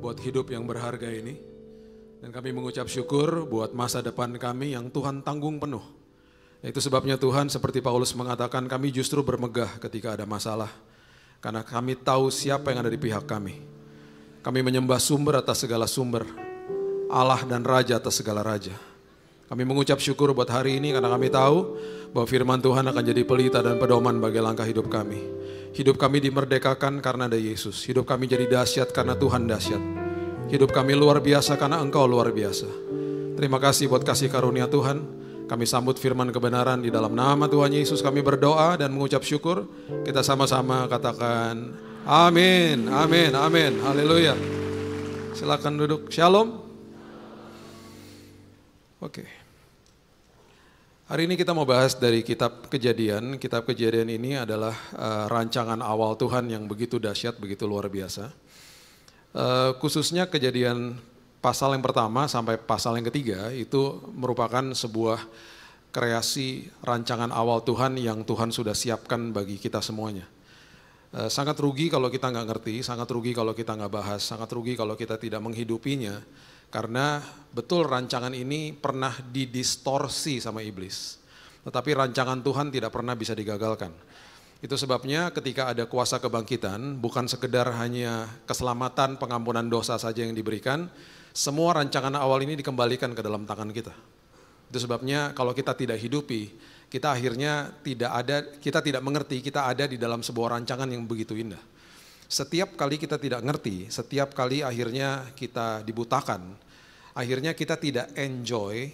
buat hidup yang berharga ini. Dan kami mengucap syukur buat masa depan kami yang Tuhan tanggung penuh. Itu sebabnya Tuhan seperti Paulus mengatakan kami justru bermegah ketika ada masalah. Karena kami tahu siapa yang ada di pihak kami. Kami menyembah sumber atas segala sumber. Allah dan Raja atas segala Raja. Kami mengucap syukur buat hari ini karena kami tahu bahwa firman Tuhan akan jadi pelita dan pedoman bagi langkah hidup kami. Hidup kami dimerdekakan karena ada Yesus. Hidup kami jadi dahsyat karena Tuhan dahsyat. Hidup kami luar biasa karena Engkau luar biasa. Terima kasih buat kasih karunia Tuhan. Kami sambut firman kebenaran di dalam nama Tuhan Yesus. Kami berdoa dan mengucap syukur. Kita sama-sama katakan amin, amin, amin. Haleluya. Silakan duduk. Shalom. Oke. Okay. Hari ini kita mau bahas dari kitab Kejadian. Kitab Kejadian ini adalah uh, rancangan awal Tuhan yang begitu dahsyat, begitu luar biasa. Uh, khususnya Kejadian pasal yang pertama sampai pasal yang ketiga itu merupakan sebuah kreasi rancangan awal Tuhan yang Tuhan sudah siapkan bagi kita semuanya. Uh, sangat rugi kalau kita nggak ngerti, sangat rugi kalau kita nggak bahas, sangat rugi kalau kita tidak menghidupinya karena betul rancangan ini pernah didistorsi sama iblis. Tetapi rancangan Tuhan tidak pernah bisa digagalkan. Itu sebabnya ketika ada kuasa kebangkitan, bukan sekedar hanya keselamatan, pengampunan dosa saja yang diberikan, semua rancangan awal ini dikembalikan ke dalam tangan kita. Itu sebabnya kalau kita tidak hidupi, kita akhirnya tidak ada, kita tidak mengerti, kita ada di dalam sebuah rancangan yang begitu indah. Setiap kali kita tidak ngerti, setiap kali akhirnya kita dibutakan, akhirnya kita tidak enjoy,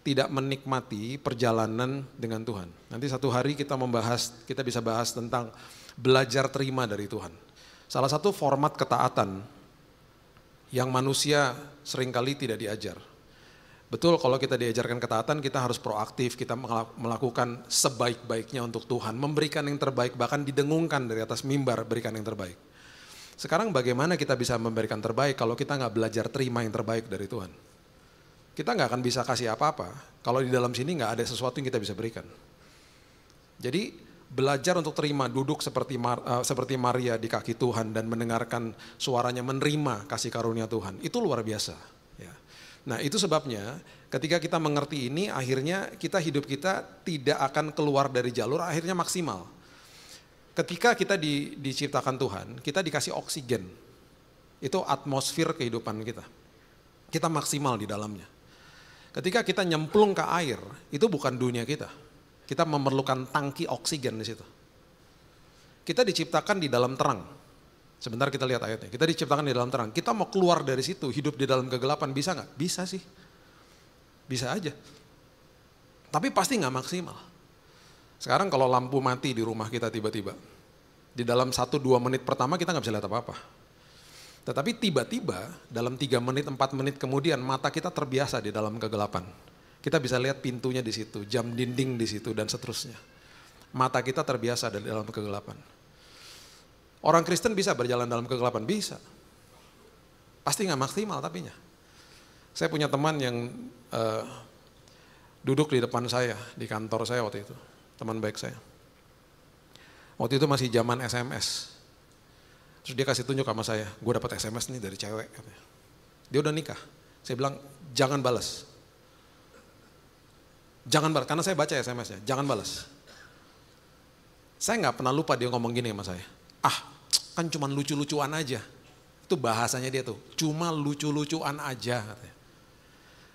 tidak menikmati perjalanan dengan Tuhan. Nanti satu hari kita membahas, kita bisa bahas tentang belajar terima dari Tuhan. Salah satu format ketaatan yang manusia seringkali tidak diajar. Betul kalau kita diajarkan ketaatan kita harus proaktif, kita melakukan sebaik-baiknya untuk Tuhan, memberikan yang terbaik bahkan didengungkan dari atas mimbar berikan yang terbaik. Sekarang bagaimana kita bisa memberikan terbaik kalau kita nggak belajar terima yang terbaik dari Tuhan? Kita nggak akan bisa kasih apa-apa kalau di dalam sini nggak ada sesuatu yang kita bisa berikan. Jadi belajar untuk terima, duduk seperti Mar, uh, seperti Maria di kaki Tuhan dan mendengarkan suaranya, menerima kasih karunia Tuhan, itu luar biasa. Ya. Nah itu sebabnya ketika kita mengerti ini, akhirnya kita hidup kita tidak akan keluar dari jalur, akhirnya maksimal ketika kita di, diciptakan Tuhan, kita dikasih oksigen. Itu atmosfer kehidupan kita. Kita maksimal di dalamnya. Ketika kita nyemplung ke air, itu bukan dunia kita. Kita memerlukan tangki oksigen di situ. Kita diciptakan di dalam terang. Sebentar kita lihat ayatnya. Kita diciptakan di dalam terang. Kita mau keluar dari situ, hidup di dalam kegelapan, bisa nggak? Bisa sih. Bisa aja. Tapi pasti nggak maksimal. Sekarang kalau lampu mati di rumah kita tiba-tiba, di dalam 1-2 menit pertama kita nggak bisa lihat apa-apa. Tetapi tiba-tiba dalam 3 menit, 4 menit kemudian mata kita terbiasa di dalam kegelapan. Kita bisa lihat pintunya di situ, jam dinding di situ dan seterusnya. Mata kita terbiasa di dalam kegelapan. Orang Kristen bisa berjalan dalam kegelapan? Bisa. Pasti nggak maksimal tapi tapinya. Saya punya teman yang uh, duduk di depan saya, di kantor saya waktu itu teman baik saya. Waktu itu masih zaman SMS. Terus dia kasih tunjuk sama saya, gue dapat SMS nih dari cewek. Dia udah nikah. Saya bilang, jangan balas. Jangan balas, karena saya baca SMS-nya, jangan balas. Saya nggak pernah lupa dia ngomong gini sama saya. Ah, kan cuma lucu-lucuan aja. Itu bahasanya dia tuh, cuma lucu-lucuan aja.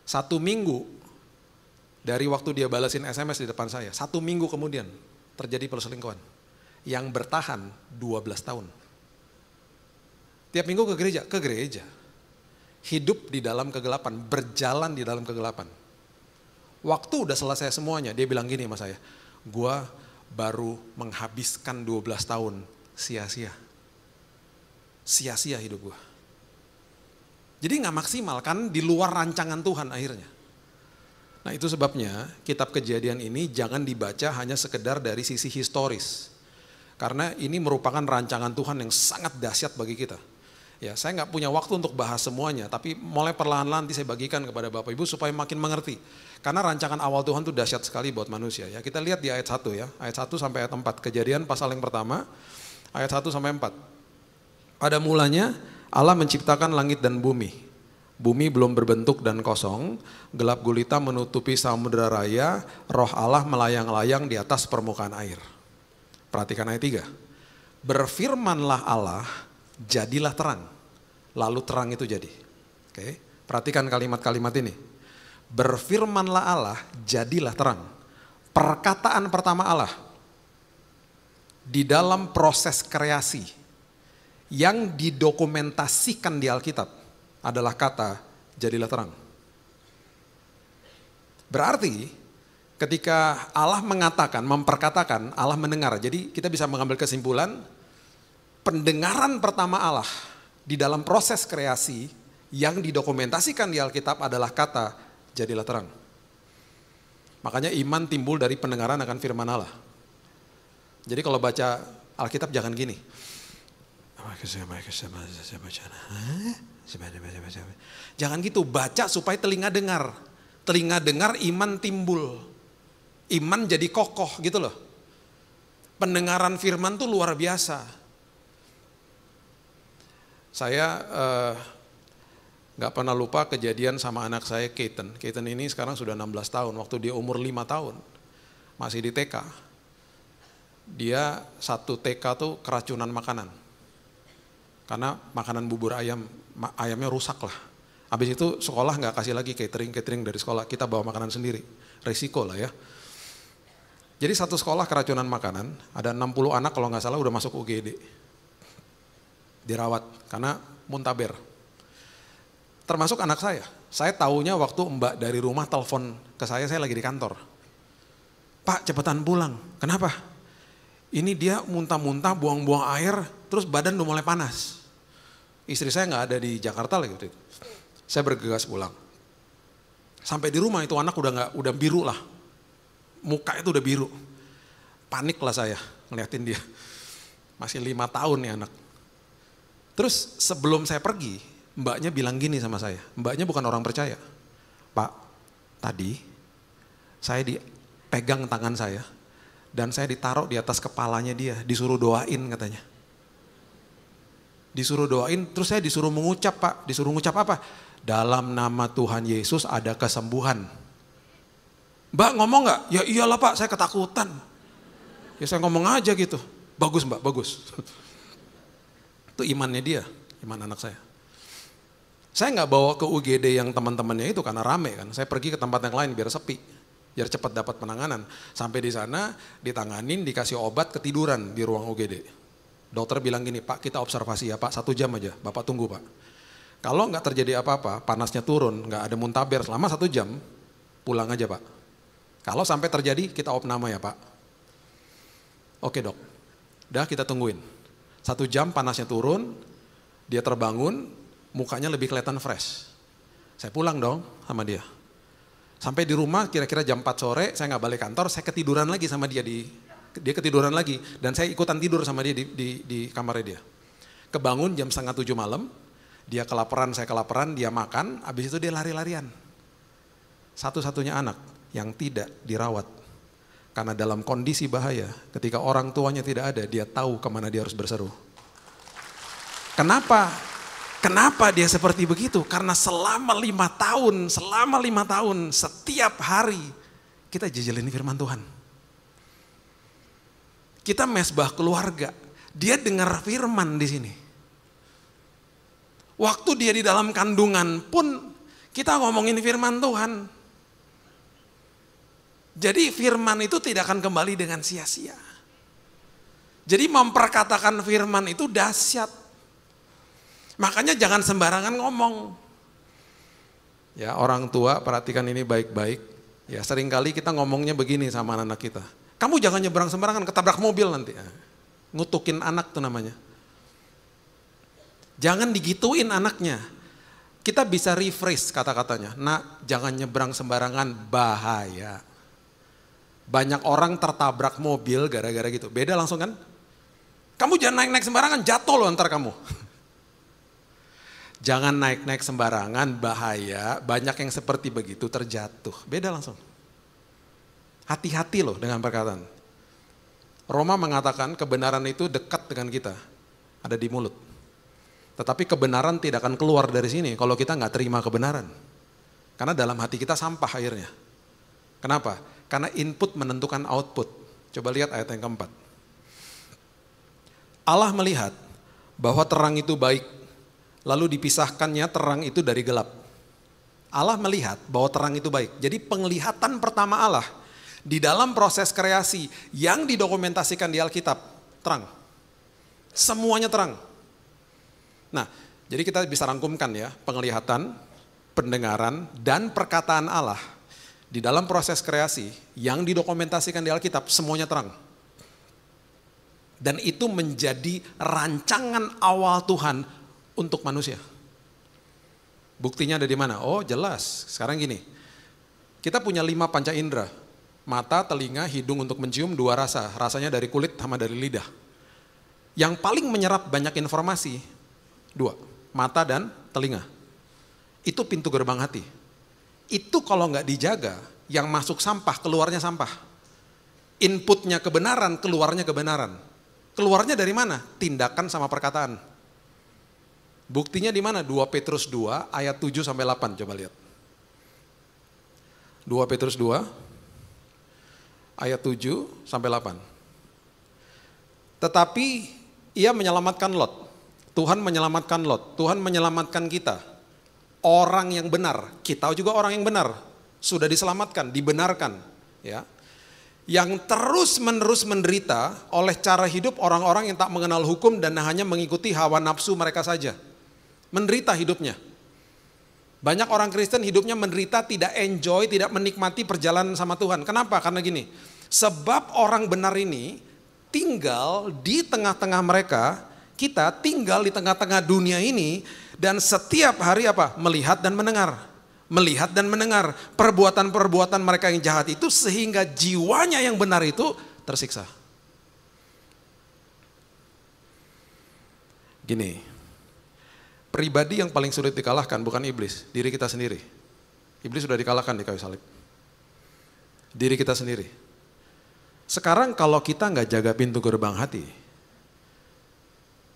Satu minggu dari waktu dia balasin SMS di depan saya, satu minggu kemudian terjadi perselingkuhan. Yang bertahan 12 tahun. Tiap minggu ke gereja, ke gereja. Hidup di dalam kegelapan, berjalan di dalam kegelapan. Waktu udah selesai semuanya, dia bilang gini sama saya, gue baru menghabiskan 12 tahun sia-sia. Sia-sia hidup gue. Jadi gak maksimal kan di luar rancangan Tuhan akhirnya. Nah itu sebabnya kitab kejadian ini jangan dibaca hanya sekedar dari sisi historis. Karena ini merupakan rancangan Tuhan yang sangat dahsyat bagi kita. Ya, saya nggak punya waktu untuk bahas semuanya, tapi mulai perlahan-lahan nanti saya bagikan kepada Bapak Ibu supaya makin mengerti. Karena rancangan awal Tuhan itu dahsyat sekali buat manusia. Ya, kita lihat di ayat 1 ya, ayat 1 sampai ayat 4. Kejadian pasal yang pertama, ayat 1 sampai 4. Pada mulanya Allah menciptakan langit dan bumi. Bumi belum berbentuk dan kosong, gelap gulita menutupi samudera raya, roh Allah melayang-layang di atas permukaan air. Perhatikan ayat 3. Berfirmanlah Allah, jadilah terang. Lalu terang itu jadi. Oke, perhatikan kalimat-kalimat ini. Berfirmanlah Allah, jadilah terang. Perkataan pertama Allah di dalam proses kreasi yang didokumentasikan di Alkitab adalah kata jadilah terang. Berarti ketika Allah mengatakan, memperkatakan, Allah mendengar. Jadi kita bisa mengambil kesimpulan pendengaran pertama Allah di dalam proses kreasi yang didokumentasikan di Alkitab adalah kata jadilah terang. Makanya iman timbul dari pendengaran akan firman Allah. Jadi kalau baca Alkitab jangan gini. Jangan gitu, baca supaya telinga dengar. Telinga dengar iman timbul. Iman jadi kokoh gitu loh. Pendengaran firman tuh luar biasa. Saya eh, nggak gak pernah lupa kejadian sama anak saya Keaton. Keaton ini sekarang sudah 16 tahun, waktu dia umur 5 tahun. Masih di TK. Dia satu TK tuh keracunan makanan karena makanan bubur ayam ayamnya rusak lah. Habis itu sekolah nggak kasih lagi catering catering dari sekolah kita bawa makanan sendiri, resiko lah ya. Jadi satu sekolah keracunan makanan, ada 60 anak kalau nggak salah udah masuk UGD. Dirawat karena muntaber. Termasuk anak saya. Saya taunya waktu mbak dari rumah telepon ke saya, saya lagi di kantor. Pak cepetan pulang, kenapa? Ini dia muntah-muntah, buang-buang air, terus badan udah mulai panas. Istri saya nggak ada di Jakarta lagi waktu itu. Saya bergegas pulang. Sampai di rumah itu anak udah nggak udah biru lah. Muka itu udah biru. Panik lah saya ngeliatin dia. Masih lima tahun nih anak. Terus sebelum saya pergi, mbaknya bilang gini sama saya. Mbaknya bukan orang percaya. Pak, tadi saya dipegang tangan saya dan saya ditaruh di atas kepalanya dia, disuruh doain katanya disuruh doain, terus saya disuruh mengucap pak, disuruh mengucap apa? Dalam nama Tuhan Yesus ada kesembuhan. Mbak ngomong nggak? Ya iyalah pak, saya ketakutan. Ya saya ngomong aja gitu. Bagus mbak, bagus. Itu imannya dia, iman anak saya. Saya nggak bawa ke UGD yang teman-temannya itu karena rame kan. Saya pergi ke tempat yang lain biar sepi, biar cepat dapat penanganan. Sampai di sana ditanganin, dikasih obat, ketiduran di ruang UGD Dokter bilang gini, Pak kita observasi ya Pak, satu jam aja, Bapak tunggu Pak. Kalau nggak terjadi apa-apa, panasnya turun, nggak ada muntaber selama satu jam, pulang aja Pak. Kalau sampai terjadi, kita nama ya Pak. Oke dok, dah kita tungguin. Satu jam panasnya turun, dia terbangun, mukanya lebih kelihatan fresh. Saya pulang dong sama dia. Sampai di rumah kira-kira jam 4 sore, saya nggak balik kantor, saya ketiduran lagi sama dia di dia ketiduran lagi dan saya ikutan tidur sama dia di, di, di kamarnya dia. Kebangun jam setengah tujuh malam, dia kelaparan, saya kelaparan, dia makan, habis itu dia lari-larian. Satu-satunya anak yang tidak dirawat. Karena dalam kondisi bahaya, ketika orang tuanya tidak ada, dia tahu kemana dia harus berseru. Kenapa? Kenapa dia seperti begitu? Karena selama lima tahun, selama lima tahun, setiap hari kita jajalin firman Tuhan. Kita mesbah keluarga. Dia dengar firman di sini. Waktu dia di dalam kandungan pun kita ngomongin firman Tuhan. Jadi firman itu tidak akan kembali dengan sia-sia. Jadi memperkatakan firman itu dahsyat. Makanya jangan sembarangan ngomong. Ya, orang tua perhatikan ini baik-baik. Ya, seringkali kita ngomongnya begini sama anak, -anak kita. Kamu jangan nyebrang sembarangan, ketabrak mobil nanti. Eh, ngutukin anak tuh namanya. Jangan digituin anaknya. Kita bisa rephrase kata-katanya. Nak jangan nyebrang sembarangan, bahaya. Banyak orang tertabrak mobil gara-gara gitu. Beda langsung kan? Kamu jangan naik-naik sembarangan, jatuh loh ntar kamu. jangan naik-naik sembarangan, bahaya. Banyak yang seperti begitu terjatuh. Beda langsung. Hati-hati loh dengan perkataan. Roma mengatakan kebenaran itu dekat dengan kita, ada di mulut. Tetapi kebenaran tidak akan keluar dari sini kalau kita nggak terima kebenaran. Karena dalam hati kita sampah akhirnya. Kenapa? Karena input menentukan output. Coba lihat ayat yang keempat. Allah melihat bahwa terang itu baik, lalu dipisahkannya terang itu dari gelap. Allah melihat bahwa terang itu baik. Jadi penglihatan pertama Allah di dalam proses kreasi yang didokumentasikan di Alkitab terang. Semuanya terang. Nah, jadi kita bisa rangkumkan ya, penglihatan, pendengaran, dan perkataan Allah di dalam proses kreasi yang didokumentasikan di Alkitab semuanya terang. Dan itu menjadi rancangan awal Tuhan untuk manusia. Buktinya ada di mana? Oh jelas, sekarang gini. Kita punya lima panca indera, mata, telinga, hidung untuk mencium dua rasa. Rasanya dari kulit sama dari lidah. Yang paling menyerap banyak informasi, dua, mata dan telinga. Itu pintu gerbang hati. Itu kalau nggak dijaga, yang masuk sampah, keluarnya sampah. Inputnya kebenaran, keluarnya kebenaran. Keluarnya dari mana? Tindakan sama perkataan. Buktinya di mana? 2 Petrus 2 ayat 7 sampai 8 coba lihat. 2 Petrus 2 ayat 7 sampai 8. Tetapi ia menyelamatkan Lot. Tuhan menyelamatkan Lot, Tuhan menyelamatkan kita. Orang yang benar, kita juga orang yang benar, sudah diselamatkan, dibenarkan, ya. Yang terus-menerus menderita oleh cara hidup orang-orang yang tak mengenal hukum dan hanya mengikuti hawa nafsu mereka saja. Menderita hidupnya. Banyak orang Kristen hidupnya menderita, tidak enjoy, tidak menikmati perjalanan sama Tuhan. Kenapa? Karena gini, sebab orang benar ini tinggal di tengah-tengah mereka, kita tinggal di tengah-tengah dunia ini dan setiap hari apa? Melihat dan mendengar melihat dan mendengar perbuatan-perbuatan mereka yang jahat itu sehingga jiwanya yang benar itu tersiksa. Gini, pribadi yang paling sulit dikalahkan bukan iblis, diri kita sendiri. Iblis sudah dikalahkan di kayu salib. Diri kita sendiri. Sekarang kalau kita nggak jaga pintu gerbang hati,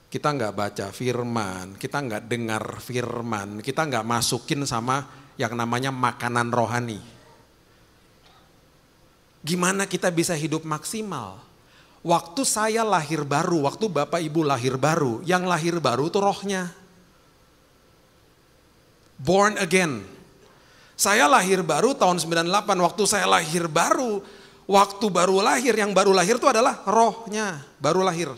kita nggak baca firman, kita nggak dengar firman, kita nggak masukin sama yang namanya makanan rohani. Gimana kita bisa hidup maksimal? Waktu saya lahir baru, waktu bapak ibu lahir baru, yang lahir baru itu rohnya born again. Saya lahir baru tahun 98, waktu saya lahir baru, waktu baru lahir, yang baru lahir itu adalah rohnya, baru lahir.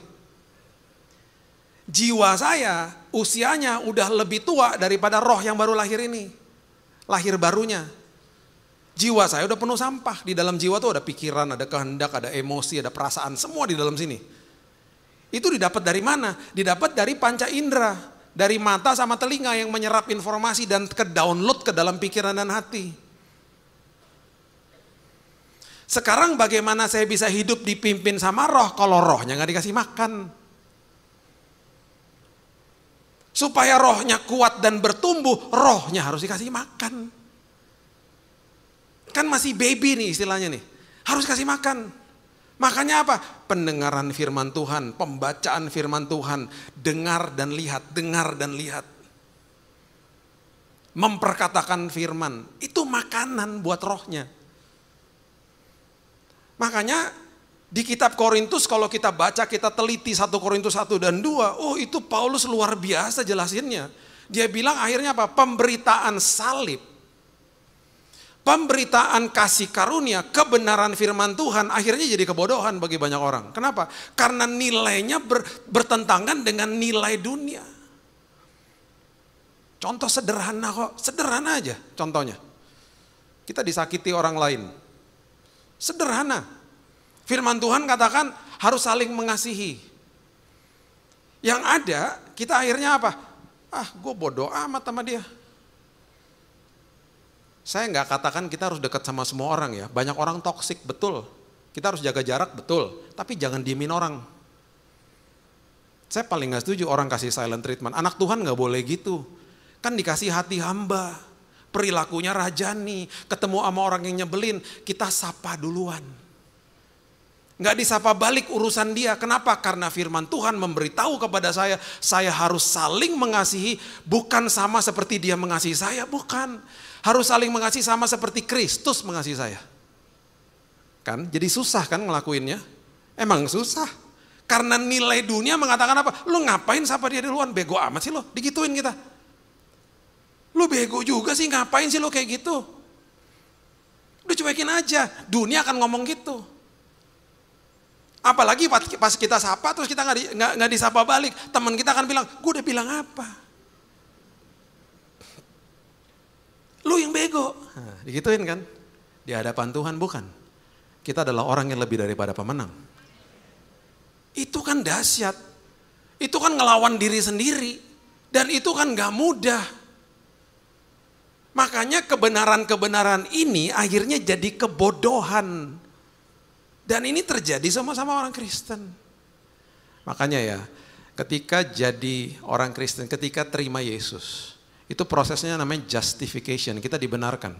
Jiwa saya usianya udah lebih tua daripada roh yang baru lahir ini. Lahir barunya. Jiwa saya udah penuh sampah. Di dalam jiwa tuh ada pikiran, ada kehendak, ada emosi, ada perasaan, semua di dalam sini. Itu didapat dari mana? Didapat dari panca indera dari mata sama telinga yang menyerap informasi dan ke-download ke dalam pikiran dan hati. Sekarang bagaimana saya bisa hidup dipimpin sama roh kalau rohnya nggak dikasih makan? Supaya rohnya kuat dan bertumbuh, rohnya harus dikasih makan. Kan masih baby nih istilahnya nih. Harus kasih makan. Makanya apa? Pendengaran firman Tuhan, pembacaan firman Tuhan, dengar dan lihat, dengar dan lihat. Memperkatakan firman, itu makanan buat rohnya. Makanya di kitab Korintus kalau kita baca, kita teliti satu Korintus 1 dan 2, oh itu Paulus luar biasa jelasinnya. Dia bilang akhirnya apa? Pemberitaan salib pemberitaan kasih karunia, kebenaran firman Tuhan akhirnya jadi kebodohan bagi banyak orang. Kenapa? Karena nilainya ber, bertentangan dengan nilai dunia. Contoh sederhana kok, sederhana aja contohnya. Kita disakiti orang lain. Sederhana. Firman Tuhan katakan harus saling mengasihi. Yang ada kita akhirnya apa? Ah gue bodoh amat sama dia saya nggak katakan kita harus dekat sama semua orang ya. Banyak orang toksik, betul. Kita harus jaga jarak, betul. Tapi jangan diemin orang. Saya paling nggak setuju orang kasih silent treatment. Anak Tuhan nggak boleh gitu. Kan dikasih hati hamba. Perilakunya rajani. Ketemu sama orang yang nyebelin, kita sapa duluan nggak disapa balik urusan dia. Kenapa? Karena firman Tuhan memberitahu kepada saya, saya harus saling mengasihi, bukan sama seperti dia mengasihi saya, bukan. Harus saling mengasihi sama seperti Kristus mengasihi saya. Kan? Jadi susah kan ngelakuinnya? Emang susah. Karena nilai dunia mengatakan apa? Lu ngapain sama dia di luar? Bego amat sih lo, digituin kita. Lu bego juga sih, ngapain sih lo kayak gitu? Udah cuekin aja, dunia akan ngomong gitu. Apalagi pas kita sapa terus kita nggak di, disapa balik, teman kita akan bilang, gue udah bilang apa? Lu yang bego. Nah, digituin kan? Di hadapan Tuhan bukan. Kita adalah orang yang lebih daripada pemenang. Itu kan dahsyat. Itu kan ngelawan diri sendiri. Dan itu kan gak mudah. Makanya kebenaran-kebenaran ini akhirnya jadi kebodohan. Dan ini terjadi sama-sama orang Kristen. Makanya ya, ketika jadi orang Kristen, ketika terima Yesus, itu prosesnya namanya justification, kita dibenarkan.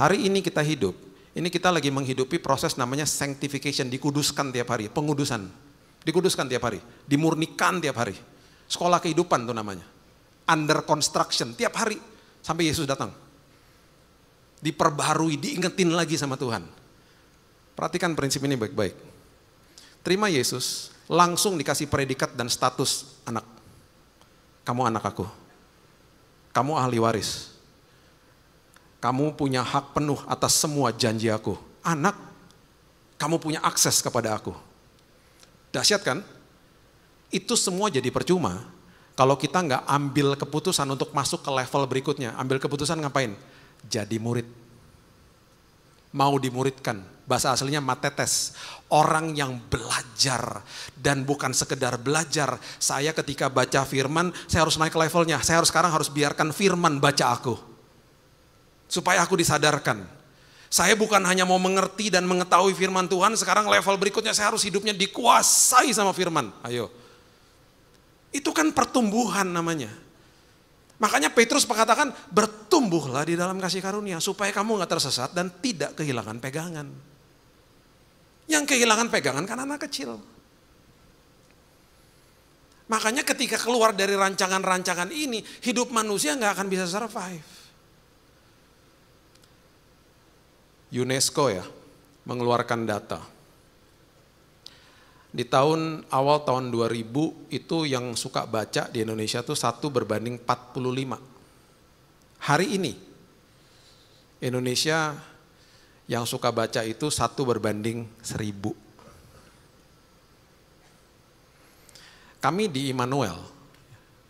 Hari ini kita hidup, ini kita lagi menghidupi proses namanya sanctification, dikuduskan tiap hari, pengudusan. Dikuduskan tiap hari, dimurnikan tiap hari. Sekolah kehidupan tuh namanya. Under construction tiap hari sampai Yesus datang. Diperbarui, diingetin lagi sama Tuhan. Perhatikan prinsip ini baik-baik. Terima Yesus, langsung dikasih predikat dan status anak. Kamu anak aku kamu ahli waris. Kamu punya hak penuh atas semua janji aku. Anak, kamu punya akses kepada aku. Dahsyat kan? Itu semua jadi percuma kalau kita nggak ambil keputusan untuk masuk ke level berikutnya. Ambil keputusan ngapain? Jadi murid mau dimuridkan. Bahasa aslinya matetes, orang yang belajar dan bukan sekedar belajar. Saya ketika baca firman, saya harus naik levelnya. Saya harus sekarang harus biarkan firman baca aku. Supaya aku disadarkan. Saya bukan hanya mau mengerti dan mengetahui firman Tuhan, sekarang level berikutnya saya harus hidupnya dikuasai sama firman. Ayo. Itu kan pertumbuhan namanya. Makanya Petrus mengatakan bertumbuhlah di dalam kasih karunia supaya kamu nggak tersesat dan tidak kehilangan pegangan. Yang kehilangan pegangan kan anak kecil. Makanya ketika keluar dari rancangan-rancangan ini, hidup manusia nggak akan bisa survive. UNESCO ya, mengeluarkan data di tahun awal tahun 2000 itu yang suka baca di Indonesia itu satu berbanding 45. Hari ini Indonesia yang suka baca itu satu berbanding seribu. Kami di Immanuel,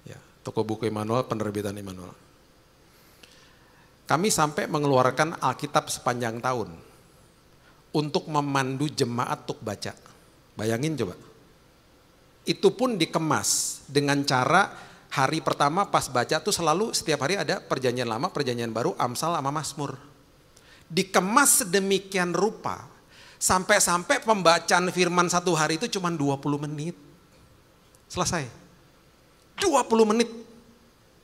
ya, toko buku Immanuel, penerbitan Immanuel. Kami sampai mengeluarkan Alkitab sepanjang tahun untuk memandu jemaat untuk baca. Bayangin coba. Itu pun dikemas dengan cara hari pertama pas baca tuh selalu setiap hari ada perjanjian lama, perjanjian baru, Amsal sama Masmur, Dikemas sedemikian rupa sampai-sampai pembacaan firman satu hari itu cuma 20 menit. Selesai. 20 menit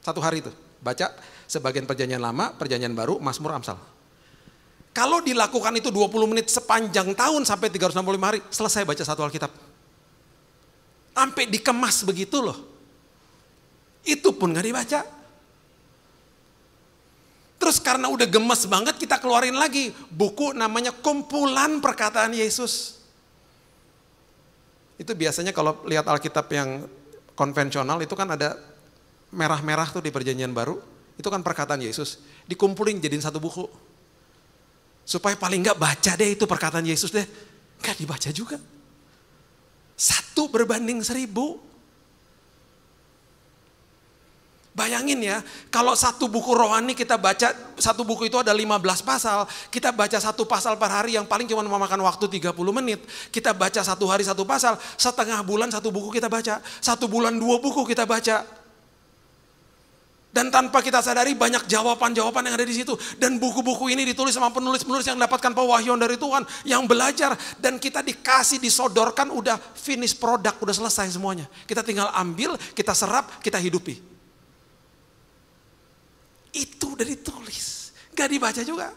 satu hari itu. Baca sebagian perjanjian lama, perjanjian baru, Masmur, Amsal. Kalau dilakukan itu 20 menit sepanjang tahun sampai 365 hari, selesai baca satu Alkitab. Sampai dikemas begitu loh. Itu pun gak dibaca. Terus karena udah gemes banget kita keluarin lagi buku namanya kumpulan perkataan Yesus. Itu biasanya kalau lihat Alkitab yang konvensional itu kan ada merah-merah tuh di perjanjian baru. Itu kan perkataan Yesus. Dikumpulin jadiin satu buku. Supaya paling enggak baca deh itu perkataan Yesus deh. Enggak dibaca juga. Satu berbanding seribu. Bayangin ya, kalau satu buku rohani kita baca, satu buku itu ada 15 pasal, kita baca satu pasal per hari yang paling cuma memakan waktu 30 menit, kita baca satu hari satu pasal, setengah bulan satu buku kita baca, satu bulan dua buku kita baca, dan tanpa kita sadari banyak jawaban-jawaban yang ada di situ. Dan buku-buku ini ditulis sama penulis-penulis yang mendapatkan pewahyuan dari Tuhan. Yang belajar dan kita dikasih, disodorkan udah finish produk, udah selesai semuanya. Kita tinggal ambil, kita serap, kita hidupi. Itu udah ditulis. Gak dibaca juga.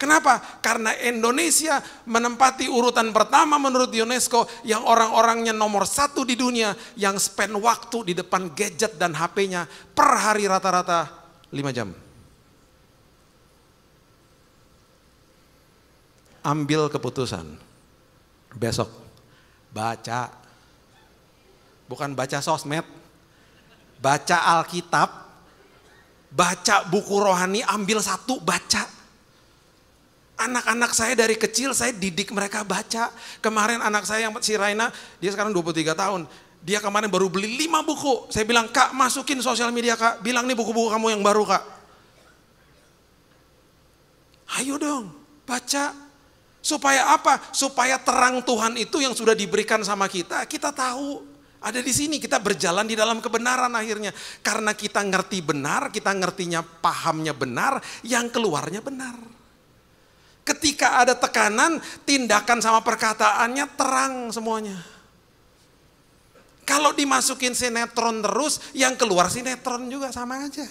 Kenapa? Karena Indonesia menempati urutan pertama menurut UNESCO yang orang-orangnya nomor satu di dunia yang spend waktu di depan gadget dan HP-nya per hari rata-rata 5 jam. Ambil keputusan. Besok baca bukan baca sosmed, baca Alkitab, baca buku rohani, ambil satu, baca Anak-anak saya dari kecil saya didik mereka baca. Kemarin anak saya yang si Raina, dia sekarang 23 tahun. Dia kemarin baru beli 5 buku. Saya bilang, "Kak, masukin sosial media, Kak. Bilang nih buku-buku kamu yang baru, Kak." Ayo dong, baca. Supaya apa? Supaya terang Tuhan itu yang sudah diberikan sama kita, kita tahu. Ada di sini kita berjalan di dalam kebenaran akhirnya. Karena kita ngerti benar, kita ngertinya pahamnya benar, yang keluarnya benar. Ketika ada tekanan, tindakan sama perkataannya terang semuanya. Kalau dimasukin sinetron terus, yang keluar sinetron juga sama aja.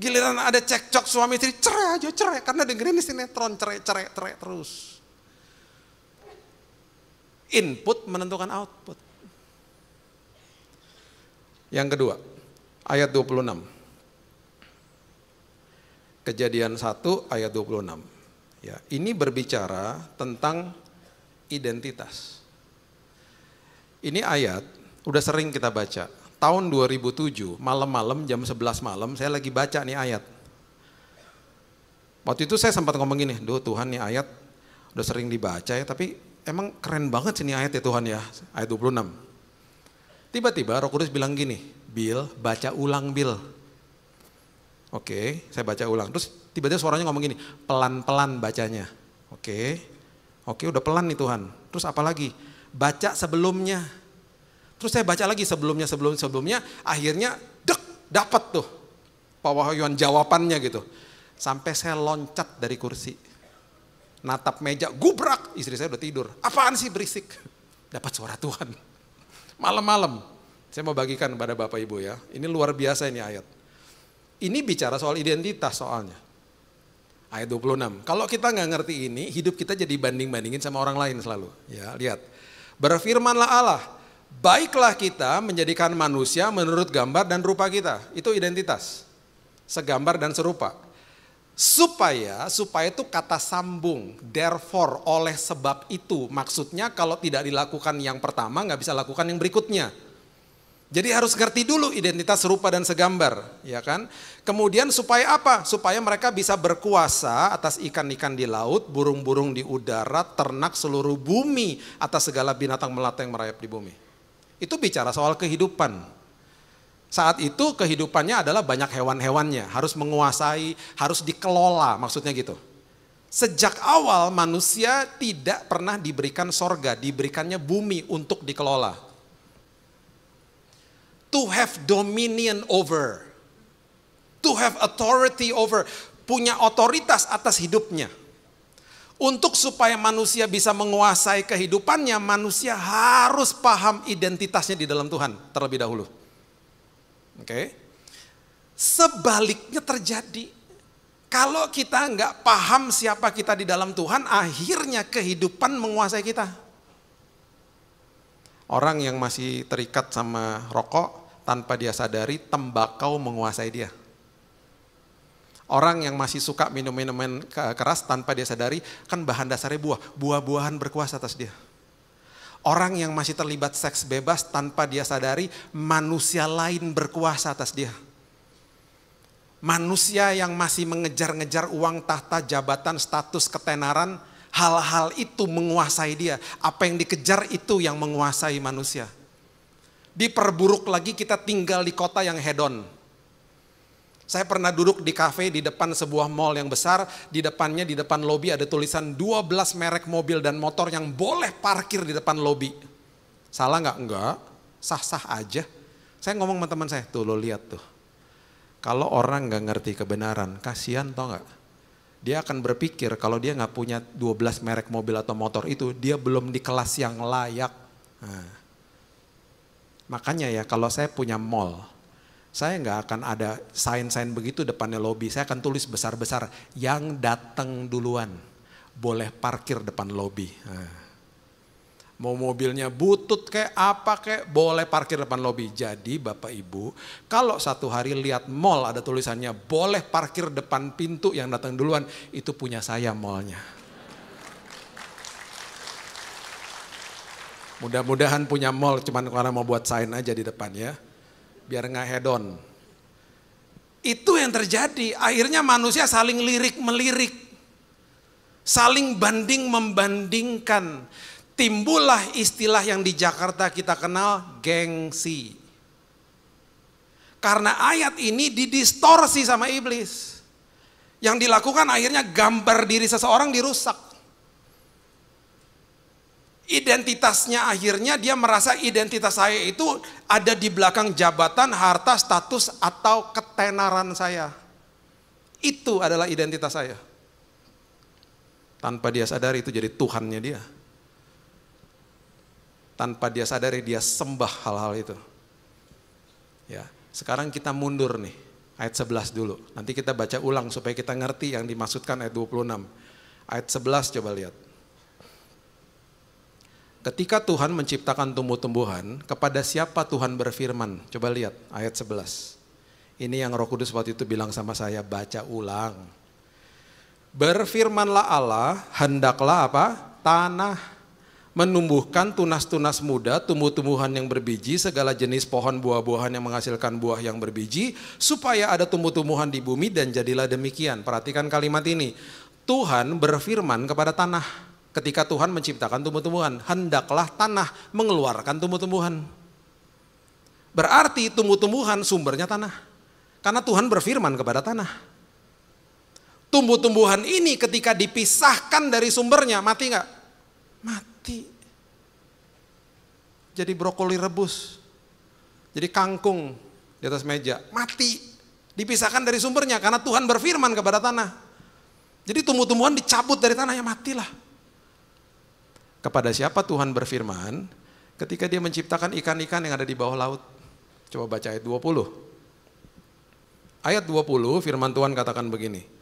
Giliran ada cekcok suami istri, cerai aja cerai. Karena dengerin sinetron, cerai, cerai, cerai terus. Input menentukan output. Yang kedua, ayat 26. Kejadian 1 ayat 26. Ya, ini berbicara tentang identitas. Ini ayat udah sering kita baca. Tahun 2007, malam-malam jam 11 malam saya lagi baca nih ayat. Waktu itu saya sempat ngomong gini, "Duh, Tuhan nih ayat udah sering dibaca ya, tapi emang keren banget sini ayat ya Tuhan ya, ayat 26." Tiba-tiba Roh Kudus bilang gini, "Bill, baca ulang Bill." Oke, saya baca ulang. Terus Tiba-tiba suaranya ngomong gini, pelan-pelan bacanya. Oke, oke udah pelan nih Tuhan. Terus apa lagi? Baca sebelumnya. Terus saya baca lagi sebelumnya, sebelum sebelumnya. Akhirnya dek, dapat tuh. Pak jawabannya gitu. Sampai saya loncat dari kursi. Natap meja, gubrak. Istri saya udah tidur. Apaan sih berisik? Dapat suara Tuhan. Malam-malam. Saya mau bagikan kepada Bapak Ibu ya. Ini luar biasa ini ayat. Ini bicara soal identitas soalnya ayat 26. Kalau kita nggak ngerti ini, hidup kita jadi banding-bandingin sama orang lain selalu. Ya, lihat. Berfirmanlah Allah, baiklah kita menjadikan manusia menurut gambar dan rupa kita. Itu identitas. Segambar dan serupa. Supaya, supaya itu kata sambung. Therefore, oleh sebab itu. Maksudnya kalau tidak dilakukan yang pertama, nggak bisa lakukan yang berikutnya. Jadi harus ngerti dulu identitas serupa dan segambar, ya kan? Kemudian supaya apa? Supaya mereka bisa berkuasa atas ikan-ikan di laut, burung-burung di udara, ternak seluruh bumi atas segala binatang melata yang merayap di bumi. Itu bicara soal kehidupan. Saat itu kehidupannya adalah banyak hewan-hewannya, harus menguasai, harus dikelola, maksudnya gitu. Sejak awal manusia tidak pernah diberikan sorga, diberikannya bumi untuk dikelola to have dominion over, to have authority over, punya otoritas atas hidupnya. Untuk supaya manusia bisa menguasai kehidupannya, manusia harus paham identitasnya di dalam Tuhan terlebih dahulu. Oke, okay? sebaliknya terjadi. Kalau kita nggak paham siapa kita di dalam Tuhan, akhirnya kehidupan menguasai kita. Orang yang masih terikat sama rokok tanpa dia sadari tembakau menguasai dia. Orang yang masih suka minum minuman keras tanpa dia sadari kan bahan dasarnya buah, buah-buahan berkuasa atas dia. Orang yang masih terlibat seks bebas tanpa dia sadari manusia lain berkuasa atas dia. Manusia yang masih mengejar-ngejar uang, tahta, jabatan, status, ketenaran, hal-hal itu menguasai dia. Apa yang dikejar itu yang menguasai manusia. Diperburuk lagi kita tinggal di kota yang hedon. Saya pernah duduk di kafe di depan sebuah mall yang besar, di depannya di depan lobi ada tulisan 12 merek mobil dan motor yang boleh parkir di depan lobi. Salah nggak? Enggak. Sah-sah aja. Saya ngomong sama teman saya, tuh lo lihat tuh. Kalau orang nggak ngerti kebenaran, kasihan tau nggak? dia akan berpikir kalau dia nggak punya 12 merek mobil atau motor itu, dia belum di kelas yang layak. Nah, makanya ya kalau saya punya mall, saya nggak akan ada sign-sign begitu depannya lobby. Saya akan tulis besar-besar yang datang duluan boleh parkir depan lobby. Nah. Mau mobilnya butut kayak apa kayak boleh parkir depan lobi. Jadi Bapak Ibu, kalau satu hari lihat mall ada tulisannya boleh parkir depan pintu yang datang duluan, itu punya saya mallnya. Mudah-mudahan punya mall cuman karena mau buat sign aja di depan ya. Biar nggak hedon. Itu yang terjadi. Akhirnya manusia saling lirik melirik. Saling banding membandingkan timbullah istilah yang di Jakarta kita kenal gengsi. Karena ayat ini didistorsi sama iblis. Yang dilakukan akhirnya gambar diri seseorang dirusak. Identitasnya akhirnya dia merasa identitas saya itu ada di belakang jabatan, harta, status, atau ketenaran saya. Itu adalah identitas saya. Tanpa dia sadari itu jadi Tuhannya dia tanpa dia sadari dia sembah hal-hal itu. Ya, sekarang kita mundur nih ayat 11 dulu. Nanti kita baca ulang supaya kita ngerti yang dimaksudkan ayat 26. Ayat 11 coba lihat. Ketika Tuhan menciptakan tumbuh-tumbuhan, kepada siapa Tuhan berfirman? Coba lihat ayat 11. Ini yang Roh Kudus waktu itu bilang sama saya, baca ulang. Berfirmanlah Allah, hendaklah apa? Tanah menumbuhkan tunas-tunas muda, tumbuh-tumbuhan yang berbiji, segala jenis pohon buah-buahan yang menghasilkan buah yang berbiji, supaya ada tumbuh-tumbuhan di bumi dan jadilah demikian. Perhatikan kalimat ini. Tuhan berfirman kepada tanah. Ketika Tuhan menciptakan tumbuh-tumbuhan, hendaklah tanah mengeluarkan tumbuh-tumbuhan. Berarti tumbuh-tumbuhan sumbernya tanah. Karena Tuhan berfirman kepada tanah. Tumbuh-tumbuhan ini ketika dipisahkan dari sumbernya, mati nggak? Mati mati. Jadi brokoli rebus. Jadi kangkung di atas meja, mati. Dipisahkan dari sumbernya karena Tuhan berfirman kepada tanah. Jadi tumbuh-tumbuhan dicabut dari tanah ya matilah. Kepada siapa Tuhan berfirman? Ketika dia menciptakan ikan-ikan yang ada di bawah laut. Coba baca ayat 20. Ayat 20 firman Tuhan katakan begini.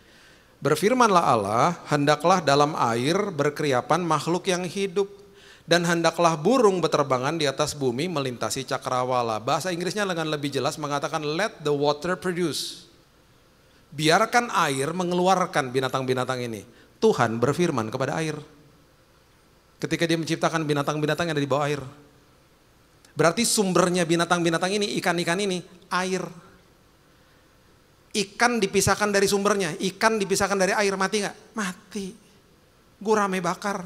Berfirmanlah Allah, hendaklah dalam air berkeriapan makhluk yang hidup dan hendaklah burung beterbangan di atas bumi melintasi cakrawala. Bahasa Inggrisnya dengan lebih jelas mengatakan let the water produce. Biarkan air mengeluarkan binatang-binatang ini. Tuhan berfirman kepada air. Ketika dia menciptakan binatang-binatang yang ada di bawah air. Berarti sumbernya binatang-binatang ini, ikan-ikan ini, air. Ikan dipisahkan dari sumbernya, ikan dipisahkan dari air, mati nggak? Mati. Gurame bakar,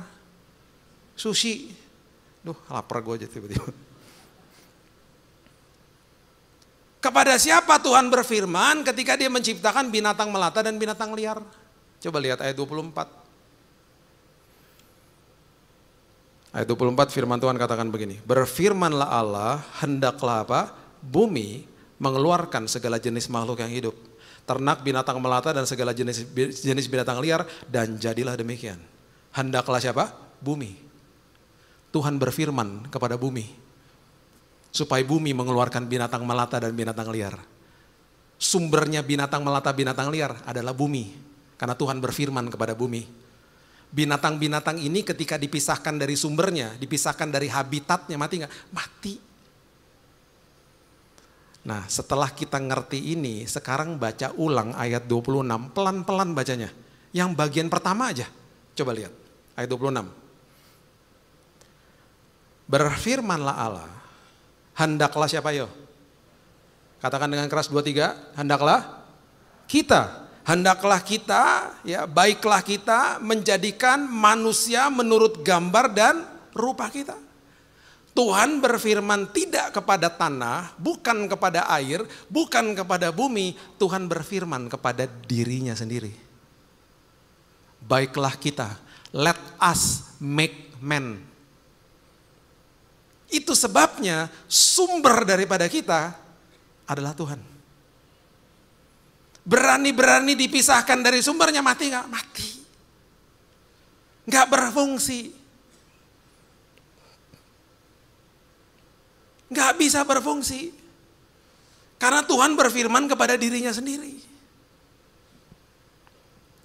sushi. Duh, lapar gue aja tiba-tiba. Kepada siapa Tuhan berfirman ketika dia menciptakan binatang melata dan binatang liar? Coba lihat ayat 24. Ayat 24 firman Tuhan katakan begini, berfirmanlah Allah, hendaklah apa? Bumi mengeluarkan segala jenis makhluk yang hidup ternak, binatang melata dan segala jenis jenis binatang liar dan jadilah demikian. Hendaklah siapa? Bumi. Tuhan berfirman kepada bumi supaya bumi mengeluarkan binatang melata dan binatang liar. Sumbernya binatang melata binatang liar adalah bumi karena Tuhan berfirman kepada bumi. Binatang-binatang ini ketika dipisahkan dari sumbernya, dipisahkan dari habitatnya, mati nggak? Mati. Nah setelah kita ngerti ini, sekarang baca ulang ayat 26, pelan-pelan bacanya. Yang bagian pertama aja, coba lihat, ayat 26. Berfirmanlah Allah, hendaklah siapa yo? Katakan dengan keras dua tiga. hendaklah kita hendaklah kita ya baiklah kita menjadikan manusia menurut gambar dan rupa kita. Tuhan berfirman tidak kepada tanah, bukan kepada air, bukan kepada bumi. Tuhan berfirman kepada dirinya sendiri. Baiklah kita, let us make men. Itu sebabnya sumber daripada kita adalah Tuhan. Berani-berani dipisahkan dari sumbernya mati nggak? Mati. Nggak berfungsi. Nggak bisa berfungsi. Karena Tuhan berfirman kepada dirinya sendiri.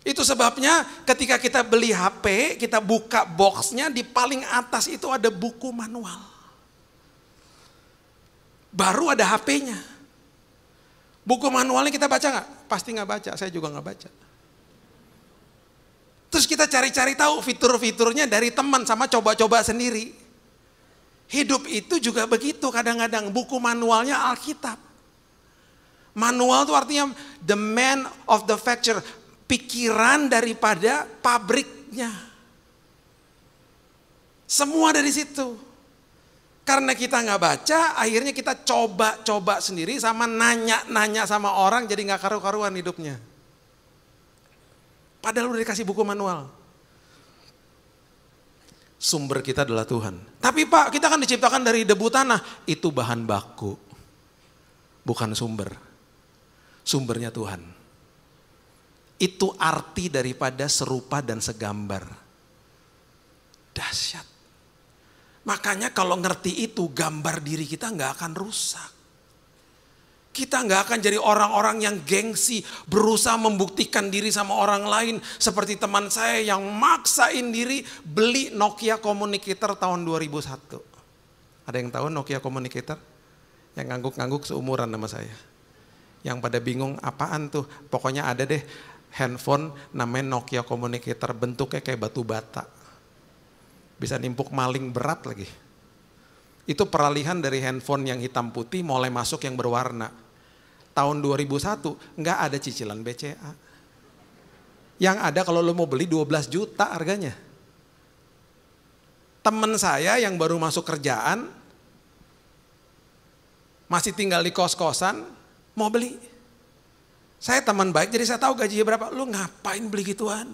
Itu sebabnya ketika kita beli HP, kita buka boxnya di paling atas itu ada buku manual. Baru ada HP-nya. Buku manualnya kita baca nggak? Pasti nggak baca, saya juga nggak baca. Terus kita cari-cari tahu fitur-fiturnya dari teman sama coba-coba sendiri. Hidup itu juga begitu kadang-kadang. Buku manualnya Alkitab. Manual itu artinya the man of the factory, Pikiran daripada pabriknya. Semua dari situ. Karena kita nggak baca, akhirnya kita coba-coba sendiri sama nanya-nanya sama orang jadi nggak karu-karuan hidupnya. Padahal udah dikasih buku manual sumber kita adalah Tuhan. Tapi Pak, kita kan diciptakan dari debu tanah. Itu bahan baku. Bukan sumber. Sumbernya Tuhan. Itu arti daripada serupa dan segambar. Dahsyat. Makanya kalau ngerti itu gambar diri kita nggak akan rusak. Kita nggak akan jadi orang-orang yang gengsi, berusaha membuktikan diri sama orang lain. Seperti teman saya yang maksain diri beli Nokia Communicator tahun 2001. Ada yang tahu Nokia Communicator? Yang ngangguk-ngangguk seumuran sama saya. Yang pada bingung apaan tuh, pokoknya ada deh handphone namanya Nokia Communicator bentuknya kayak batu bata. Bisa nimpuk maling berat lagi. Itu peralihan dari handphone yang hitam putih mulai masuk yang berwarna tahun 2001 nggak ada cicilan BCA. Yang ada kalau lo mau beli 12 juta harganya. Temen saya yang baru masuk kerjaan, masih tinggal di kos-kosan, mau beli. Saya teman baik jadi saya tahu gajinya berapa. Lu ngapain beli gituan?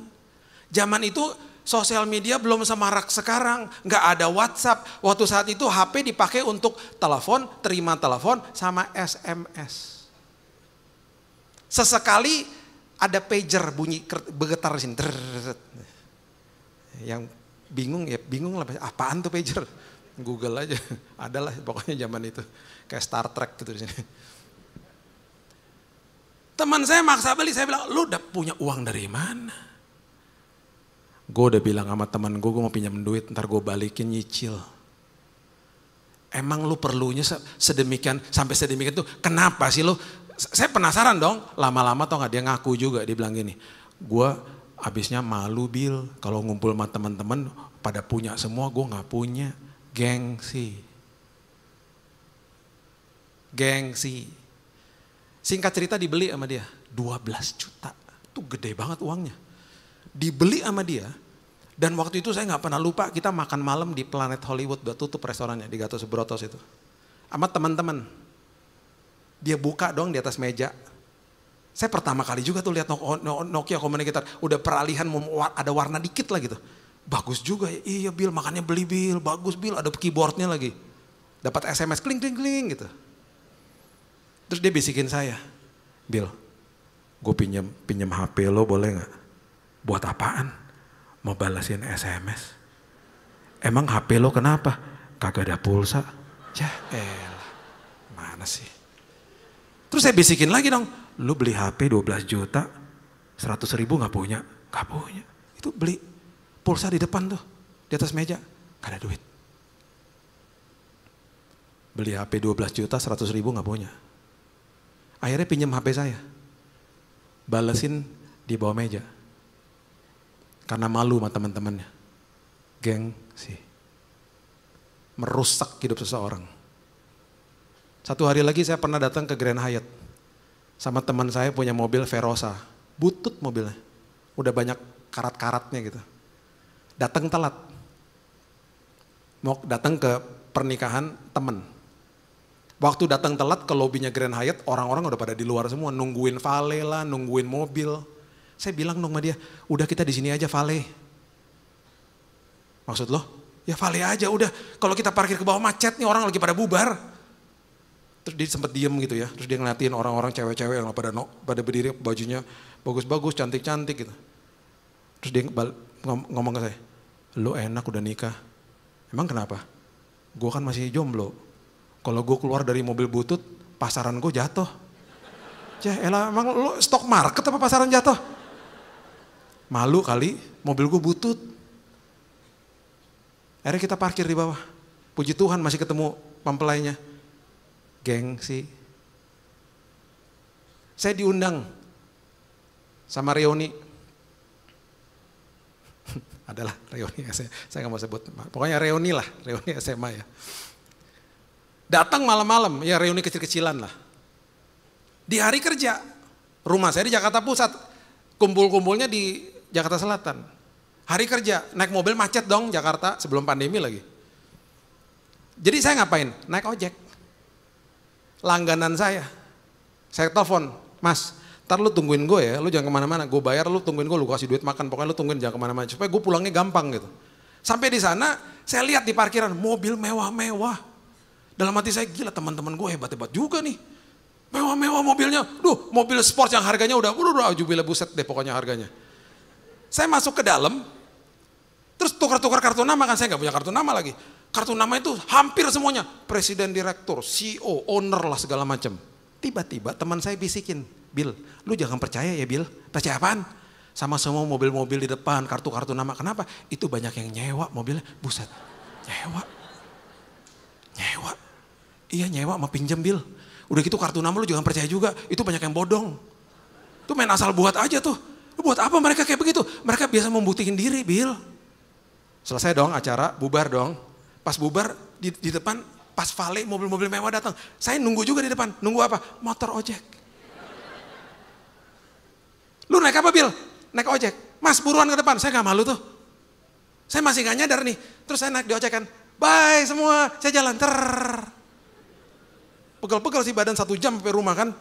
Zaman itu sosial media belum semarak sekarang, nggak ada WhatsApp. Waktu saat itu HP dipakai untuk telepon, terima telepon sama SMS. Sesekali ada pager bunyi bergetar di sini. Yang bingung ya bingung lah apaan tuh pager? Google aja. Adalah pokoknya zaman itu kayak Star Trek gitu di sini. Teman saya maksa beli, saya bilang, lu udah punya uang dari mana? Gue udah bilang sama teman gue, gue mau pinjam duit, ntar gue balikin nyicil. Emang lu perlunya sedemikian, sampai sedemikian tuh, kenapa sih lu saya penasaran dong, lama-lama tau gak dia ngaku juga, dia bilang gini, gue abisnya malu Bil, kalau ngumpul sama teman-teman pada punya semua, gue gak punya, gengsi. Gengsi. Singkat cerita dibeli sama dia, 12 juta, itu gede banget uangnya. Dibeli sama dia, dan waktu itu saya gak pernah lupa kita makan malam di Planet Hollywood udah tutup restorannya di Gatot Subrotos itu. Sama teman-teman. Dia buka dong di atas meja. Saya pertama kali juga tuh lihat Nokia Communicator. Udah peralihan ada warna dikit lah gitu. Bagus juga ya. Iya Bill, makannya beli Bill. Bagus Bill, ada keyboardnya lagi. Dapat SMS kling kling kling gitu. Terus dia bisikin saya. Bill, gue pinjam pinjem HP lo boleh gak? Buat apaan? Mau balasin SMS? Emang HP lo kenapa? Kagak ada pulsa? Ya elah, mana sih? Terus saya bisikin lagi dong, lu beli HP 12 juta, 100 ribu gak punya. Gak punya. Itu beli pulsa di depan tuh, di atas meja. Gak ada duit. Beli HP 12 juta, 100 ribu gak punya. Akhirnya pinjam HP saya. Balesin di bawah meja. Karena malu sama teman-temannya. Geng sih. Merusak hidup seseorang. Satu hari lagi saya pernah datang ke Grand Hyatt. Sama teman saya punya mobil Verosa. Butut mobilnya. Udah banyak karat-karatnya gitu. Datang telat. Mau datang ke pernikahan teman Waktu datang telat ke lobinya Grand Hyatt, orang-orang udah pada di luar semua. Nungguin Vale lah, nungguin mobil. Saya bilang dong sama dia, udah kita di sini aja Vale. Maksud lo? Ya Vale aja udah. Kalau kita parkir ke bawah macet nih orang lagi pada bubar terus dia sempat diem gitu ya terus dia ngeliatin orang-orang cewek-cewek yang pada no, pada berdiri bajunya bagus-bagus cantik-cantik gitu terus dia bal, ngom, ngomong ke saya lo enak udah nikah emang kenapa gue kan masih jomblo kalau gue keluar dari mobil butut pasaran gue jatuh ya elah emang lo stok market apa pasaran jatuh? Malu kali, mobil gue butut. Akhirnya kita parkir di bawah. Puji Tuhan masih ketemu pampelainya gengsi. Saya diundang sama Reoni, Adalah Reoni. SMA. Saya nggak mau sebut. Pokoknya Reoni lah, Reoni SMA ya. Datang malam-malam, ya Reoni kecil-kecilan lah. Di hari kerja, rumah saya di Jakarta Pusat. Kumpul-kumpulnya di Jakarta Selatan. Hari kerja, naik mobil macet dong Jakarta sebelum pandemi lagi. Jadi saya ngapain? Naik ojek langganan saya. Saya telepon, Mas, ntar lu tungguin gue ya, lu jangan kemana-mana, gue bayar, lu tungguin gue, lu kasih duit makan, pokoknya lu tungguin jangan kemana-mana, supaya gue pulangnya gampang gitu. Sampai di sana, saya lihat di parkiran, mobil mewah-mewah. Dalam hati saya, gila teman-teman gue hebat-hebat juga nih. Mewah-mewah mobilnya, duh mobil sport yang harganya udah, udah, udah, jubilah buset deh pokoknya harganya. Saya masuk ke dalam, terus tukar-tukar kartu nama kan, saya gak punya kartu nama lagi kartu nama itu hampir semuanya presiden direktur, CEO, owner lah segala macam. Tiba-tiba teman saya bisikin, Bill, lu jangan percaya ya Bill. Percaya apaan? Sama semua mobil-mobil di depan, kartu-kartu nama. Kenapa? Itu banyak yang nyewa mobilnya. Buset, nyewa. Nyewa. Iya nyewa mau pinjam Bill. Udah gitu kartu nama lu jangan percaya juga. Itu banyak yang bodong. Itu main asal buat aja tuh. Lu buat apa mereka kayak begitu? Mereka biasa membuktikan diri, Bill. Selesai dong acara, bubar dong. Pas bubar di, di depan pas vale mobil-mobil mewah datang. Saya nunggu juga di depan. Nunggu apa? Motor ojek. Lu naik apa Bil? Naik ojek. Mas buruan ke depan. Saya nggak malu tuh. Saya masih gak nyadar nih. Terus saya naik di ojek kan. Bye semua. Saya jalan. Ter. Pegel-pegel sih badan satu jam sampai rumah kan.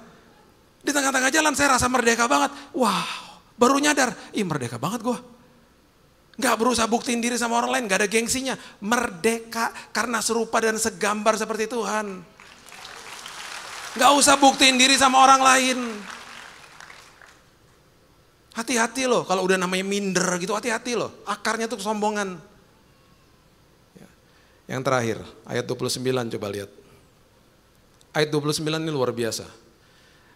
Di tengah-tengah jalan saya rasa merdeka banget. Wow. Baru nyadar. Ih merdeka banget gua Gak berusaha buktiin diri sama orang lain, gak ada gengsinya. Merdeka karena serupa dan segambar seperti Tuhan. Gak usah buktiin diri sama orang lain. Hati-hati loh, kalau udah namanya minder gitu, hati-hati loh. Akarnya tuh kesombongan. Ya. Yang terakhir, ayat 29 coba lihat. Ayat 29 ini luar biasa.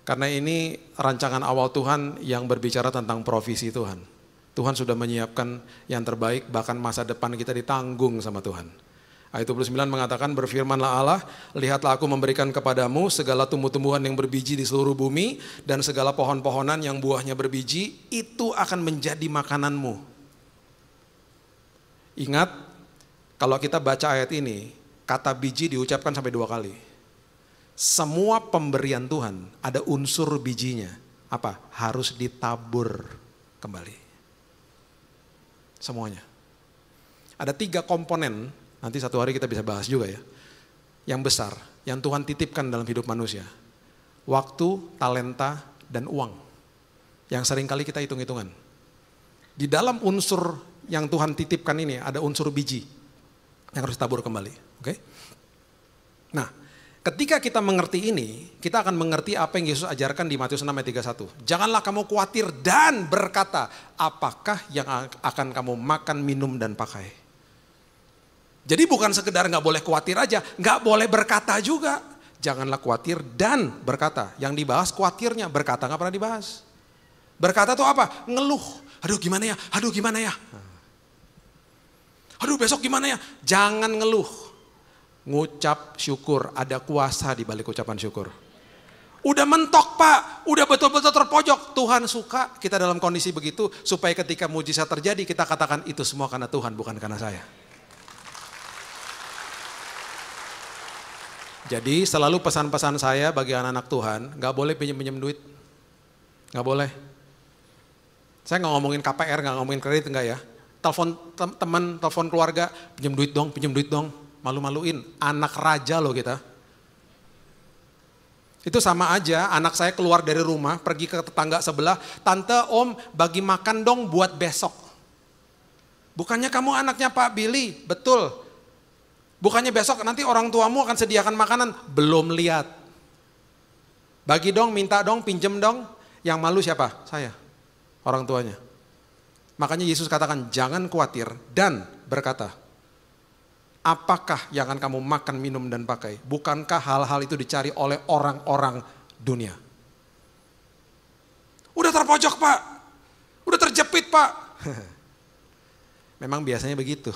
Karena ini rancangan awal Tuhan yang berbicara tentang provisi Tuhan. Tuhan sudah menyiapkan yang terbaik, bahkan masa depan kita ditanggung sama Tuhan. Ayat 29 mengatakan, berfirmanlah Allah, lihatlah aku memberikan kepadamu segala tumbuh-tumbuhan yang berbiji di seluruh bumi, dan segala pohon-pohonan yang buahnya berbiji, itu akan menjadi makananmu. Ingat, kalau kita baca ayat ini, kata biji diucapkan sampai dua kali. Semua pemberian Tuhan ada unsur bijinya. Apa? Harus ditabur kembali semuanya. Ada tiga komponen, nanti satu hari kita bisa bahas juga ya, yang besar, yang Tuhan titipkan dalam hidup manusia. Waktu, talenta, dan uang. Yang seringkali kita hitung-hitungan. Di dalam unsur yang Tuhan titipkan ini ada unsur biji yang harus tabur kembali. Oke? Okay? Nah, Ketika kita mengerti ini, kita akan mengerti apa yang Yesus ajarkan di Matius 6 ayat 31. Janganlah kamu khawatir dan berkata, apakah yang akan kamu makan, minum, dan pakai. Jadi bukan sekedar nggak boleh khawatir aja, nggak boleh berkata juga. Janganlah khawatir dan berkata. Yang dibahas khawatirnya, berkata nggak pernah dibahas. Berkata tuh apa? Ngeluh. Aduh gimana ya, aduh gimana ya. Aduh besok gimana ya. Jangan ngeluh ngucap syukur, ada kuasa di balik ucapan syukur. Udah mentok pak, udah betul-betul terpojok. Tuhan suka kita dalam kondisi begitu supaya ketika mujizat terjadi kita katakan itu semua karena Tuhan bukan karena saya. Jadi selalu pesan-pesan saya bagi anak-anak Tuhan, gak boleh pinjam-pinjam duit, Gak boleh. Saya gak ngomongin KPR, gak ngomongin kredit, enggak ya. Telepon teman, telepon keluarga, pinjam duit dong, pinjam duit dong malu-maluin. Anak raja loh kita. Itu sama aja anak saya keluar dari rumah, pergi ke tetangga sebelah, tante om bagi makan dong buat besok. Bukannya kamu anaknya Pak Billy, betul. Bukannya besok nanti orang tuamu akan sediakan makanan, belum lihat. Bagi dong, minta dong, pinjem dong. Yang malu siapa? Saya, orang tuanya. Makanya Yesus katakan jangan khawatir dan berkata, Apakah yang akan kamu makan, minum, dan pakai? Bukankah hal-hal itu dicari oleh orang-orang dunia? Udah terpojok pak, udah terjepit pak. Memang biasanya begitu.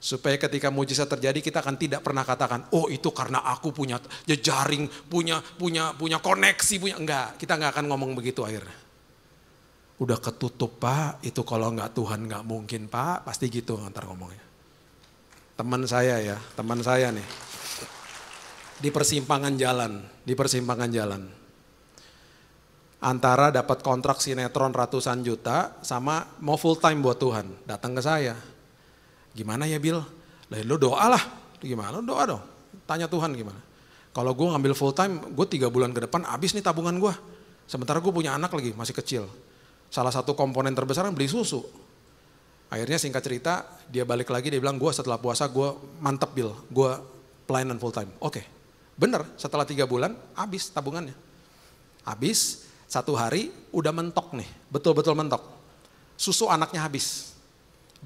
Supaya ketika mujizat terjadi kita akan tidak pernah katakan, oh itu karena aku punya jejaring, punya punya punya koneksi, punya enggak. Kita enggak akan ngomong begitu akhirnya udah ketutup pak, itu kalau nggak Tuhan nggak mungkin pak, pasti gitu ngantar ngomongnya teman saya ya, teman saya nih. Di persimpangan jalan, di persimpangan jalan. Antara dapat kontrak sinetron ratusan juta sama mau full time buat Tuhan, datang ke saya. Gimana ya Bill? Lah lu doa lah. Gimana? Lu doa dong. Tanya Tuhan gimana. Kalau gue ngambil full time, gue tiga bulan ke depan habis nih tabungan gue. Sementara gue punya anak lagi, masih kecil. Salah satu komponen terbesar kan beli susu Akhirnya singkat cerita, dia balik lagi, dia bilang, gue setelah puasa gue mantep Bill, gue pelayanan full time. Oke, okay. bener setelah tiga bulan habis tabungannya. Habis, satu hari udah mentok nih, betul-betul mentok. Susu anaknya habis.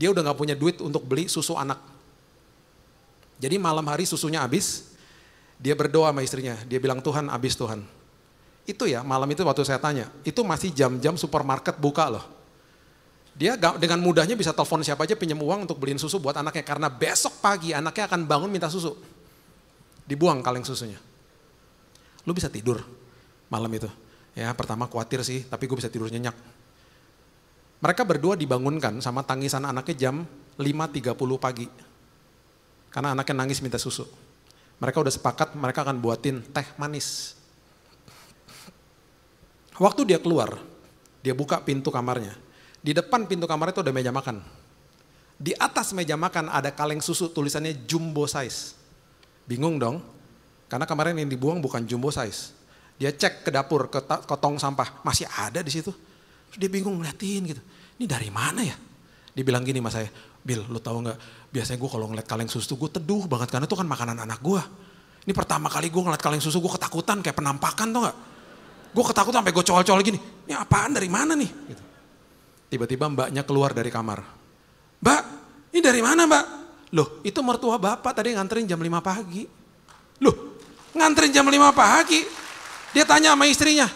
Dia udah gak punya duit untuk beli susu anak. Jadi malam hari susunya habis, dia berdoa sama istrinya, dia bilang Tuhan habis Tuhan. Itu ya malam itu waktu saya tanya, itu masih jam-jam supermarket buka loh dia dengan mudahnya bisa telepon siapa aja pinjam uang untuk beliin susu buat anaknya. Karena besok pagi anaknya akan bangun minta susu. Dibuang kaleng susunya. Lu bisa tidur malam itu. Ya pertama khawatir sih, tapi gue bisa tidur nyenyak. Mereka berdua dibangunkan sama tangisan anaknya jam 5.30 pagi. Karena anaknya nangis minta susu. Mereka udah sepakat mereka akan buatin teh manis. Waktu dia keluar, dia buka pintu kamarnya. Di depan pintu kamar itu ada meja makan. Di atas meja makan ada kaleng susu tulisannya jumbo size. Bingung dong, karena kemarin yang dibuang bukan jumbo size. Dia cek ke dapur, ke kotong sampah, masih ada di situ. Terus dia bingung ngeliatin gitu. Ini dari mana ya? Dibilang gini mas saya, Bil, lu tahu nggak biasanya gue kalau ngeliat kaleng susu gue teduh banget karena itu kan makanan anak gue. Ini pertama kali gue ngeliat kaleng susu gue ketakutan kayak penampakan tuh nggak? Gue ketakutan sampai gue coal cowol gini. Ini apaan dari mana nih? Gitu. Tiba-tiba mbaknya keluar dari kamar. Mbak, ini dari mana mbak? Loh, itu mertua bapak tadi nganterin jam 5 pagi. Loh, nganterin jam 5 pagi? Dia tanya sama istrinya,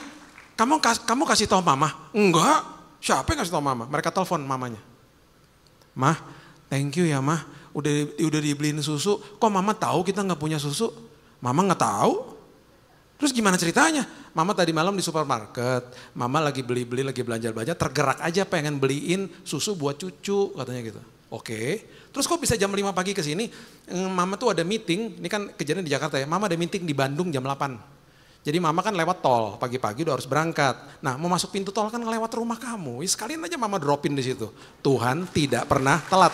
kamu kamu kasih tahu mama? Enggak, siapa yang kasih tahu mama? Mereka telepon mamanya. Mah, thank you ya mah, udah udah dibeliin susu. Kok mama tahu kita nggak punya susu? Mama nggak tahu. Terus gimana ceritanya? Mama tadi malam di supermarket, mama lagi beli-beli, lagi belanja-belanja, tergerak aja pengen beliin susu buat cucu, katanya gitu. Oke, terus kok bisa jam 5 pagi ke sini? Eh, mama tuh ada meeting, ini kan kejadian di Jakarta ya, mama ada meeting di Bandung jam 8. Jadi mama kan lewat tol, pagi-pagi udah harus berangkat. Nah mau masuk pintu tol kan lewat rumah kamu, ya, sekalian aja mama dropin di situ. Tuhan tidak pernah telat.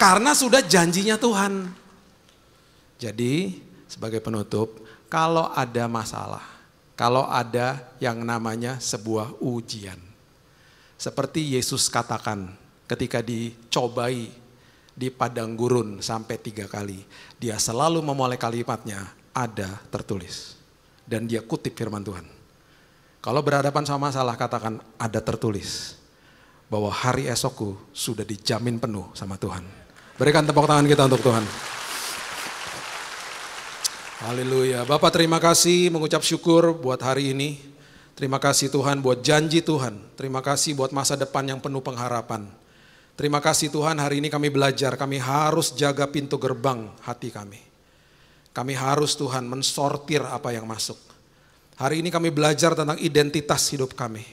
Karena sudah janjinya Tuhan. Jadi sebagai penutup, kalau ada masalah, kalau ada yang namanya sebuah ujian. Seperti Yesus katakan ketika dicobai di padang gurun sampai tiga kali. Dia selalu memulai kalimatnya, ada tertulis. Dan dia kutip firman Tuhan. Kalau berhadapan sama masalah katakan ada tertulis. Bahwa hari esokku sudah dijamin penuh sama Tuhan. Berikan tepuk tangan kita untuk Tuhan. Haleluya. Bapak terima kasih mengucap syukur buat hari ini. Terima kasih Tuhan buat janji Tuhan. Terima kasih buat masa depan yang penuh pengharapan. Terima kasih Tuhan hari ini kami belajar, kami harus jaga pintu gerbang hati kami. Kami harus Tuhan mensortir apa yang masuk. Hari ini kami belajar tentang identitas hidup kami.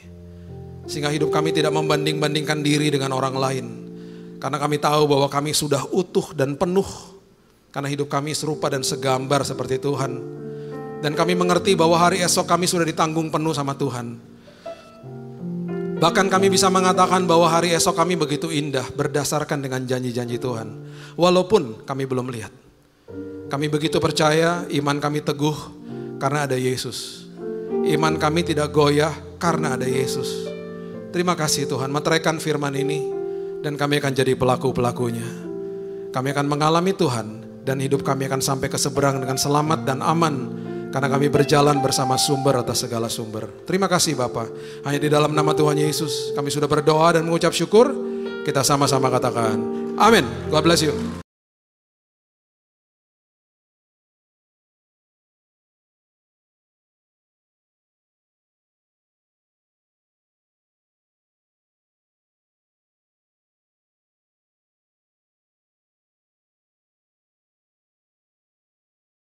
Sehingga hidup kami tidak membanding-bandingkan diri dengan orang lain. Karena kami tahu bahwa kami sudah utuh dan penuh karena hidup kami serupa dan segambar seperti Tuhan. Dan kami mengerti bahwa hari esok kami sudah ditanggung penuh sama Tuhan. Bahkan kami bisa mengatakan bahwa hari esok kami begitu indah berdasarkan dengan janji-janji Tuhan. Walaupun kami belum lihat. Kami begitu percaya, iman kami teguh karena ada Yesus. Iman kami tidak goyah karena ada Yesus. Terima kasih Tuhan, meteraikan firman ini dan kami akan jadi pelaku-pelakunya. Kami akan mengalami Tuhan dan hidup kami akan sampai ke seberang dengan selamat dan aman karena kami berjalan bersama sumber atas segala sumber. Terima kasih Bapak. Hanya di dalam nama Tuhan Yesus kami sudah berdoa dan mengucap syukur. Kita sama-sama katakan. Amin. God bless you.